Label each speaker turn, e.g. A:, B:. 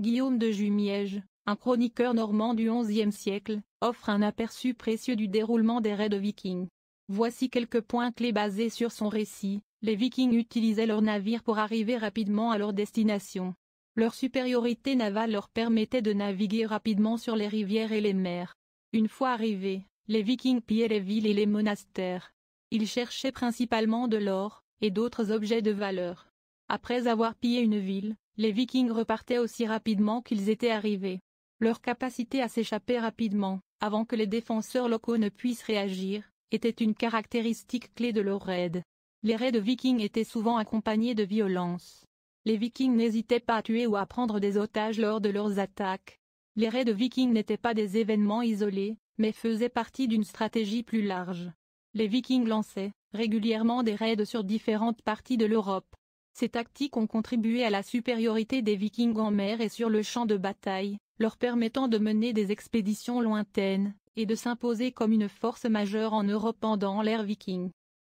A: Guillaume de Jumiège, un chroniqueur normand du XIe siècle, offre un aperçu précieux du déroulement des raids de vikings. Voici quelques points clés basés sur son récit. Les vikings utilisaient leurs navires pour arriver rapidement à leur destination. Leur supériorité navale leur permettait de naviguer rapidement sur les rivières et les mers. Une fois arrivés, les vikings pillaient les villes et les monastères. Ils cherchaient principalement de l'or, et d'autres objets de valeur. Après avoir pillé une ville, les Vikings repartaient aussi rapidement qu'ils étaient arrivés. Leur capacité à s'échapper rapidement, avant que les défenseurs locaux ne puissent réagir, était une caractéristique clé de leurs raids. Les raids de Vikings étaient souvent accompagnés de violence. Les Vikings n'hésitaient pas à tuer ou à prendre des otages lors de leurs attaques. Les raids de Vikings n'étaient pas des événements isolés, mais faisaient partie d'une stratégie plus large. Les Vikings lançaient, régulièrement des raids sur différentes parties de l'Europe, ces tactiques ont contribué à la supériorité des Vikings en mer et sur le champ de bataille, leur permettant de mener des expéditions lointaines, et de s'imposer comme une force majeure en Europe pendant l'ère viking.